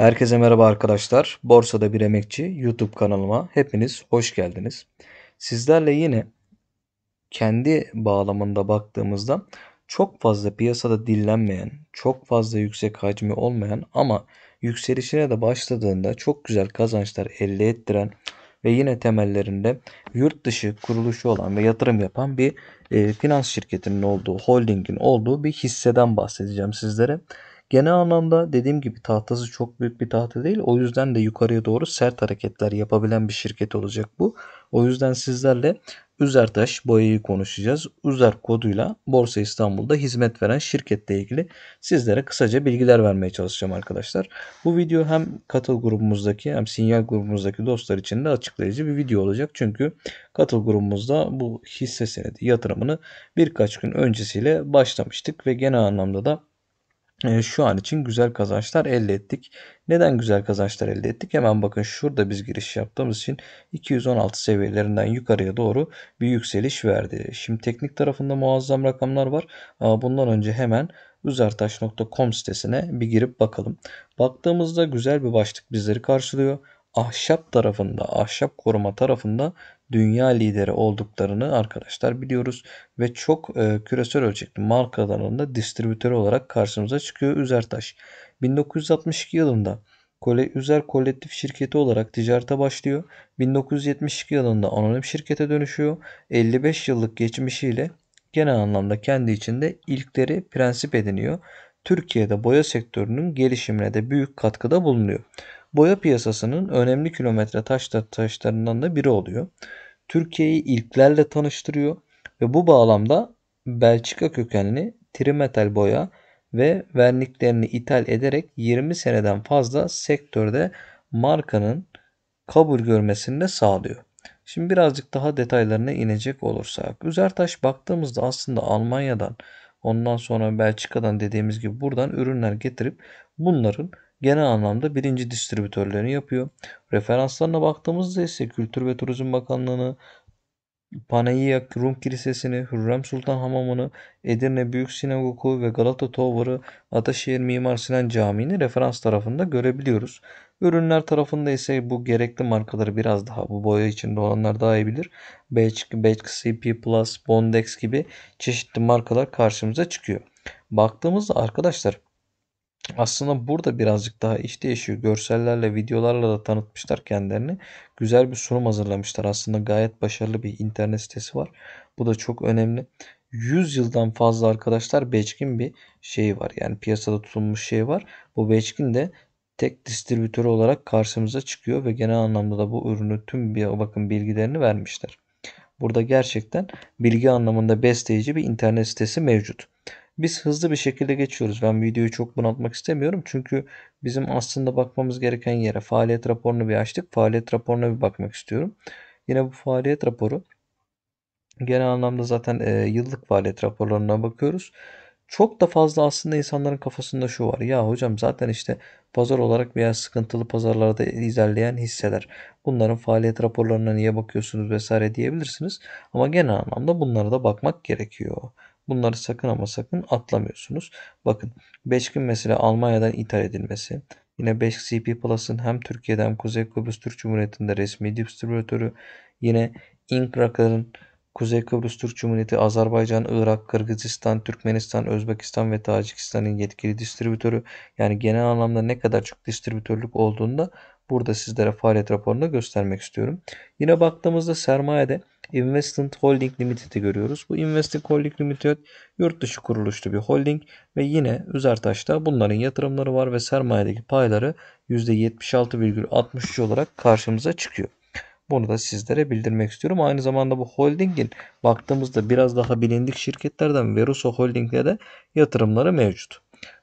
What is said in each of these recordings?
Herkese merhaba arkadaşlar. Borsada bir emekçi YouTube kanalıma hepiniz hoş geldiniz. Sizlerle yine kendi bağlamında baktığımızda çok fazla piyasada dillenmeyen, çok fazla yüksek hacmi olmayan ama yükselişine de başladığında çok güzel kazançlar elde ettiren ve yine temellerinde yurt dışı kuruluşu olan ve yatırım yapan bir e, finans şirketinin olduğu, holdingin olduğu bir hisseden bahsedeceğim sizlere. Genel anlamda dediğim gibi tahtası çok büyük bir tahta değil. O yüzden de yukarıya doğru sert hareketler yapabilen bir şirket olacak bu. O yüzden sizlerle Üzertaş boyayı konuşacağız. Üzer koduyla Borsa İstanbul'da hizmet veren şirketle ilgili sizlere kısaca bilgiler vermeye çalışacağım arkadaşlar. Bu video hem katıl grubumuzdaki hem sinyal grubumuzdaki dostlar için de açıklayıcı bir video olacak. Çünkü katıl grubumuzda bu hisse senedi yatırımını birkaç gün öncesiyle başlamıştık ve genel anlamda da ee, şu an için güzel kazançlar elde ettik. Neden güzel kazançlar elde ettik? Hemen bakın şurada biz giriş yaptığımız için 216 seviyelerinden yukarıya doğru bir yükseliş verdi. Şimdi teknik tarafında muazzam rakamlar var. Bundan önce hemen üzertaş.com sitesine bir girip bakalım. Baktığımızda güzel bir başlık bizleri karşılıyor ahşap tarafında, ahşap koruma tarafında dünya lideri olduklarını arkadaşlar biliyoruz. Ve çok e, küresel ölçekli da distribütörü olarak karşımıza çıkıyor Üzertaş. 1962 yılında Kole Üzer Kolektif Şirketi olarak ticarete başlıyor. 1972 yılında anonim şirkete dönüşüyor. 55 yıllık geçmişiyle genel anlamda kendi içinde ilkleri prensip ediniyor. Türkiye'de boya sektörünün gelişimine de büyük katkıda bulunuyor boya piyasasının önemli kilometre taş taşlarından da biri oluyor. Türkiye'yi ilklerle tanıştırıyor ve bu bağlamda Belçika kökenli trimetal boya ve verniklerini ithal ederek 20 seneden fazla sektörde markanın kabul görmesini de sağlıyor. Şimdi birazcık daha detaylarına inecek olursak. Üzertaş baktığımızda aslında Almanya'dan ondan sonra Belçika'dan dediğimiz gibi buradan ürünler getirip bunların genel anlamda birinci distribütörlerini yapıyor. Referanslarına baktığımızda ise Kültür ve Turizm Bakanlığı'nı, Panagia Rum Kilisesi'ni, Hürrem Sultan Hamamı'nı, Edirne Büyük Sinagogu ve Galata Tower'ı, Ataşehir Mimar Sinan Camii'ni referans tarafında görebiliyoruz. Ürünler tarafında ise bu gerekli markaları biraz daha bu boya içinde olanlar daha iyi bilir. Belçik, Belçik CP Plus, Bondex gibi çeşitli markalar karşımıza çıkıyor. Baktığımızda arkadaşlar aslında burada birazcık daha iş değişiyor. Görsellerle, videolarla da tanıtmışlar kendilerini. Güzel bir sunum hazırlamışlar. Aslında gayet başarılı bir internet sitesi var. Bu da çok önemli. 100 yıldan fazla arkadaşlar Beçkin bir şey var. Yani piyasada tutulmuş şey var. Bu Beçkin de tek distribütörü olarak karşımıza çıkıyor ve genel anlamda da bu ürünü tüm bir bakın bilgilerini vermişler. Burada gerçekten bilgi anlamında besleyici bir internet sitesi mevcut. Biz hızlı bir şekilde geçiyoruz. Ben videoyu çok bunaltmak istemiyorum. Çünkü bizim aslında bakmamız gereken yere faaliyet raporunu bir açtık. Faaliyet raporuna bir bakmak istiyorum. Yine bu faaliyet raporu genel anlamda zaten e, yıllık faaliyet raporlarına bakıyoruz. Çok da fazla aslında insanların kafasında şu var. Ya hocam zaten işte pazar olarak veya sıkıntılı pazarlarda ilerleyen hisseler. Bunların faaliyet raporlarına niye bakıyorsunuz vesaire diyebilirsiniz. Ama genel anlamda bunlara da bakmak gerekiyor. Bunları sakın ama sakın atlamıyorsunuz. Bakın 5 gün mesela Almanya'dan ithal edilmesi. Yine 5 CP Plus'ın hem Türkiye'den hem Kuzey Kıbrıs Türk Cumhuriyeti'nde resmi distribütörü. Yine Ink Rakı'nın Kuzey Kıbrıs Türk Cumhuriyeti, Azerbaycan, Irak, Kırgızistan, Türkmenistan, Özbekistan ve Tacikistan'ın yetkili distribütörü. Yani genel anlamda ne kadar çok distribütörlük olduğunda burada sizlere faaliyet raporunda göstermek istiyorum. Yine baktığımızda sermayede Investment Holding Limited'i görüyoruz. Bu Investment Holding Limited yurt dışı kuruluşlu bir holding ve yine Üzertaş'ta bunların yatırımları var ve sermayedeki payları %76,63 olarak karşımıza çıkıyor. Bunu da sizlere bildirmek istiyorum. Aynı zamanda bu holdingin baktığımızda biraz daha bilindik şirketlerden Veruso Holding'de de yatırımları mevcut.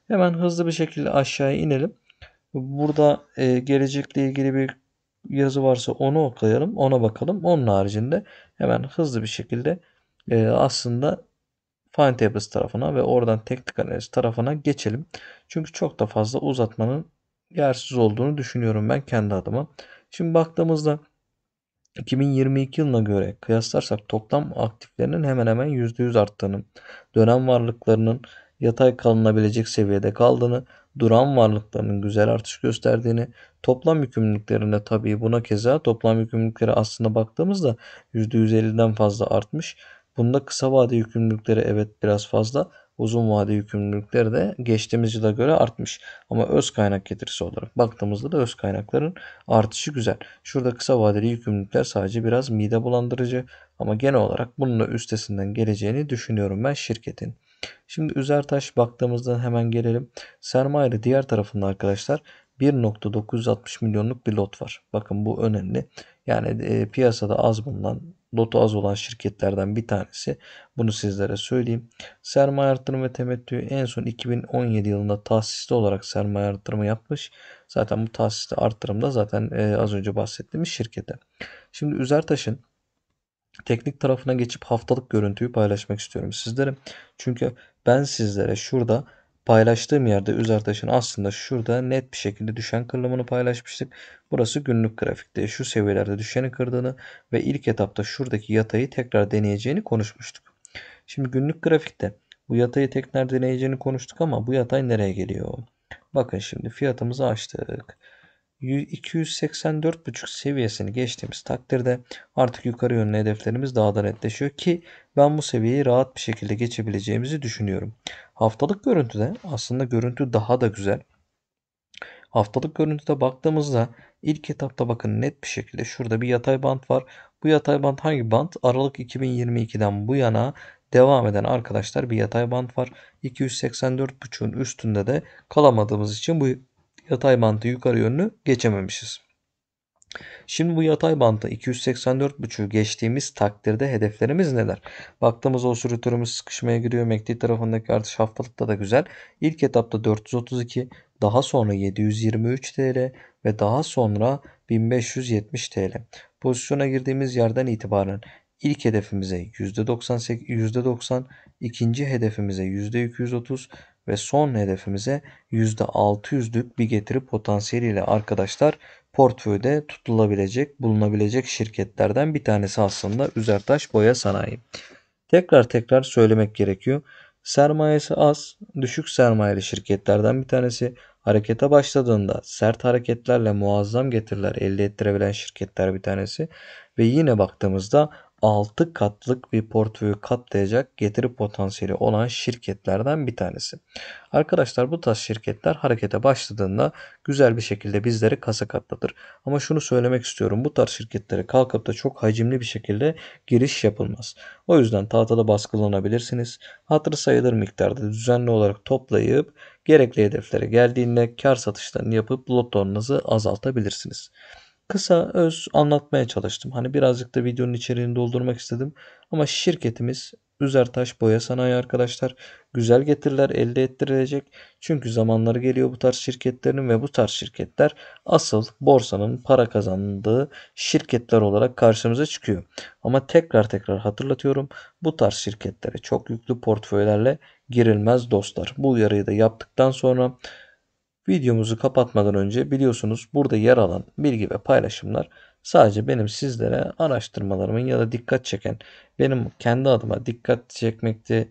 Hemen hızlı bir şekilde aşağıya inelim. Burada e, gelecekle ilgili bir yazı varsa onu okuyalım, ona bakalım. Onun haricinde hemen hızlı bir şekilde e, aslında Find Tables tarafına ve oradan teknik analiz tarafına geçelim. Çünkü çok da fazla uzatmanın yersiz olduğunu düşünüyorum ben kendi adıma. Şimdi baktığımızda 2022 yılına göre kıyaslarsak toplam aktiflerinin hemen hemen %100 arttığını, dönem varlıklarının yatay kalınabilecek seviyede kaldığını, duran varlıklarının güzel artış gösterdiğini, toplam yükümlülüklerinde tabii buna keza toplam yükümlülükleri aslında baktığımızda %150'den fazla artmış. Bunda kısa vade yükümlülükleri evet biraz fazla uzun vade yükümlülükleri de geçtiğimiz yıla göre artmış. Ama öz kaynak getirisi olarak baktığımızda da öz kaynakların artışı güzel. Şurada kısa vadeli yükümlülükler sadece biraz mide bulandırıcı ama genel olarak bunun da üstesinden geleceğini düşünüyorum ben şirketin. Şimdi Üzertaş baktığımızda hemen gelelim. Sermaye diğer tarafında arkadaşlar 1.960 milyonluk bir lot var. Bakın bu önemli. Yani e, piyasada az bulunan lotu az olan şirketlerden bir tanesi. Bunu sizlere söyleyeyim. Sermaye artırımı ve temettü en son 2017 yılında tahsisli olarak sermaye artırımı yapmış. Zaten bu tahsisli artırımda zaten e, az önce bahsettiğimiz şirkete. Şimdi Üzertaş'ın teknik tarafına geçip haftalık görüntüyü paylaşmak istiyorum sizlere. Çünkü ben sizlere şurada paylaştığım yerde üzertaşın aslında şurada net bir şekilde düşen kırılımını paylaşmıştık. Burası günlük grafikte şu seviyelerde düşeni kırdığını ve ilk etapta şuradaki yatayı tekrar deneyeceğini konuşmuştuk. Şimdi günlük grafikte bu yatayı tekrar deneyeceğini konuştuk ama bu yatay nereye geliyor? Bakın şimdi fiyatımızı açtık. 284.5 seviyesini geçtiğimiz takdirde artık yukarı yönlü hedeflerimiz daha da netleşiyor ki ben bu seviyeyi rahat bir şekilde geçebileceğimizi düşünüyorum. Haftalık görüntüde aslında görüntü daha da güzel. Haftalık görüntüde baktığımızda ilk etapta bakın net bir şekilde şurada bir yatay bant var. Bu yatay bant hangi bant? Aralık 2022'den bu yana devam eden arkadaşlar bir yatay band var. 284.5'un üstünde de kalamadığımız için bu yatay bantı yukarı yönlü geçememişiz. Şimdi bu yatay bantı 284.5'ü geçtiğimiz takdirde hedeflerimiz neler? Baktığımız o sürütürümüz sıkışmaya giriyor. MACD tarafındaki artış haftalıkta da güzel. İlk etapta 432, daha sonra 723 TL ve daha sonra 1570 TL. Pozisyona girdiğimiz yerden itibaren ilk hedefimize %98, %90, ikinci hedefimize %230, ve son hedefimize %600'lük bir getiri potansiyeliyle arkadaşlar portföyde tutulabilecek, bulunabilecek şirketlerden bir tanesi aslında Üzertaş Boya Sanayi. Tekrar tekrar söylemek gerekiyor. Sermayesi az, düşük sermayeli şirketlerden bir tanesi harekete başladığında sert hareketlerle muazzam getiriler elde ettirebilen şirketler bir tanesi ve yine baktığımızda 6 katlık bir portföyü katlayacak getiri potansiyeli olan şirketlerden bir tanesi. Arkadaşlar bu tarz şirketler harekete başladığında güzel bir şekilde bizleri kasa katlatır. Ama şunu söylemek istiyorum. Bu tarz şirketlere kalkıp da çok hacimli bir şekilde giriş yapılmaz. O yüzden tahtada baskılanabilirsiniz. Hatır sayılır miktarda düzenli olarak toplayıp gerekli hedeflere geldiğinde kar satışlarını yapıp lotonunuzu azaltabilirsiniz kısa öz anlatmaya çalıştım. Hani birazcık da videonun içeriğini doldurmak istedim. Ama şirketimiz Üzertaş Boya Sanayi arkadaşlar güzel getiriler elde ettirilecek. Çünkü zamanları geliyor bu tarz şirketlerin ve bu tarz şirketler asıl borsanın para kazandığı şirketler olarak karşımıza çıkıyor. Ama tekrar tekrar hatırlatıyorum bu tarz şirketlere çok yüklü portföylerle girilmez dostlar. Bu uyarıyı da yaptıktan sonra Videomuzu kapatmadan önce biliyorsunuz burada yer alan bilgi ve paylaşımlar sadece benim sizlere araştırmalarımın ya da dikkat çeken benim kendi adıma dikkat çekmekte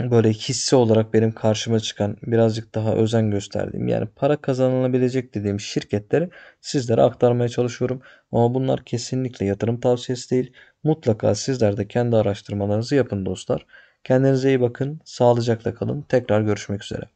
böyle hisse olarak benim karşıma çıkan birazcık daha özen gösterdiğim yani para kazanılabilecek dediğim şirketleri sizlere aktarmaya çalışıyorum. Ama bunlar kesinlikle yatırım tavsiyesi değil. Mutlaka sizler de kendi araştırmalarınızı yapın dostlar. Kendinize iyi bakın. Sağlıcakla kalın. Tekrar görüşmek üzere.